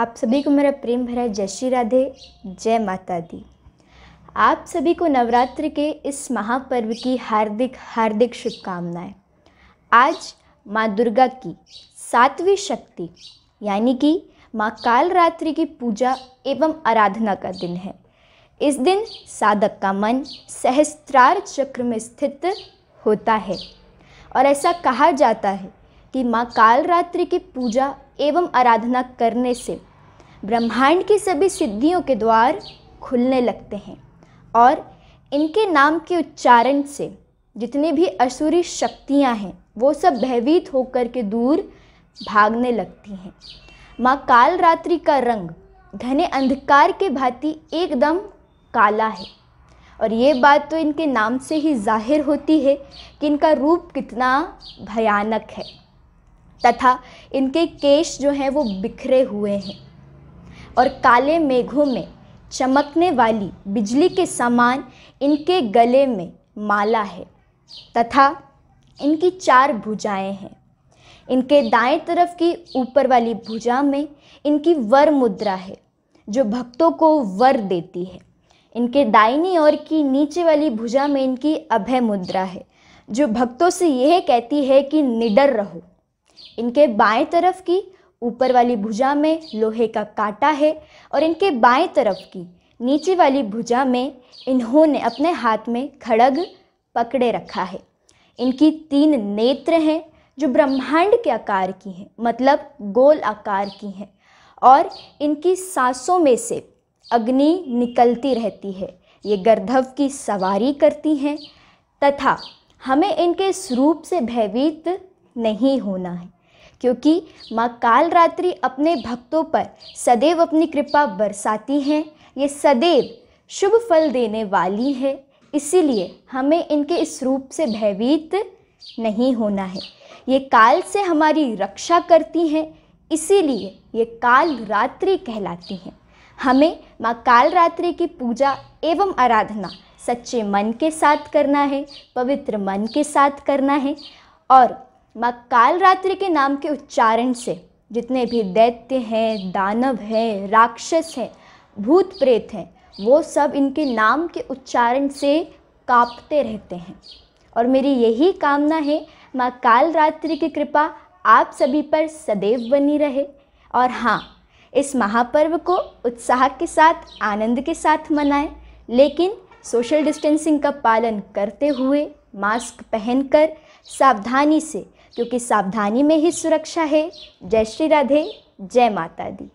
आप सभी को मेरा प्रेम भरा जय श्री राधे जय माता दी आप सभी को नवरात्र के इस महापर्व की हार्दिक हार्दिक शुभकामनाएं आज माँ दुर्गा की सातवीं शक्ति यानी कि माँ कालरात्रि की पूजा एवं आराधना का दिन है इस दिन साधक का मन सहस्त्रार चक्र में स्थित होता है और ऐसा कहा जाता है कि माँ कालरात्रि की पूजा एवं आराधना करने से ब्रह्मांड की सभी सिद्धियों के द्वार खुलने लगते हैं और इनके नाम के उच्चारण से जितनी भी असुरी शक्तियां हैं वो सब भयभीत होकर के दूर भागने लगती हैं माँ कालरात्रि का रंग घने अंधकार के भांति एकदम काला है और ये बात तो इनके नाम से ही जाहिर होती है कि इनका रूप कितना भयानक है तथा इनके केश जो हैं वो बिखरे हुए हैं और काले मेघों में चमकने वाली बिजली के समान इनके गले में माला है तथा इनकी चार भुजाएं हैं इनके दाएं तरफ की ऊपर वाली भुजा में इनकी वर मुद्रा है जो भक्तों को वर देती है इनके दाहिनी ओर की नीचे वाली भुजा में इनकी अभय मुद्रा है जो भक्तों से यह कहती है कि निडर रहो इनके बाएं तरफ की ऊपर वाली भुजा में लोहे का काटा है और इनके बाएं तरफ की नीचे वाली भुजा में इन्होंने अपने हाथ में खड़ग पकड़े रखा है इनकी तीन नेत्र हैं जो ब्रह्मांड के आकार की हैं मतलब गोल आकार की हैं और इनकी सांसों में से अग्नि निकलती रहती है ये गर्धव की सवारी करती हैं तथा हमें इनके स्वरूप से भयभीत नहीं होना है क्योंकि माँ कालरात्रि अपने भक्तों पर सदैव अपनी कृपा बरसाती हैं ये सदैव शुभ फल देने वाली है इसीलिए हमें इनके इस रूप से भयभीत नहीं होना है ये काल से हमारी रक्षा करती हैं इसीलिए ये काल रात्रि कहलाती हैं हमें माँ कालरात्रि की पूजा एवं आराधना सच्चे मन के साथ करना है पवित्र मन के साथ करना है और माँ कालरात्रि के नाम के उच्चारण से जितने भी दैत्य हैं दानव हैं राक्षस हैं भूत प्रेत हैं वो सब इनके नाम के उच्चारण से कांपते रहते हैं और मेरी यही कामना है माँ कालरात्रि की कृपा आप सभी पर सदैव बनी रहे और हाँ इस महापर्व को उत्साह के साथ आनंद के साथ मनाएं लेकिन सोशल डिस्टेंसिंग का पालन करते हुए मास्क पहनकर सावधानी से क्योंकि सावधानी में ही सुरक्षा है जय श्री राधे जय माता दी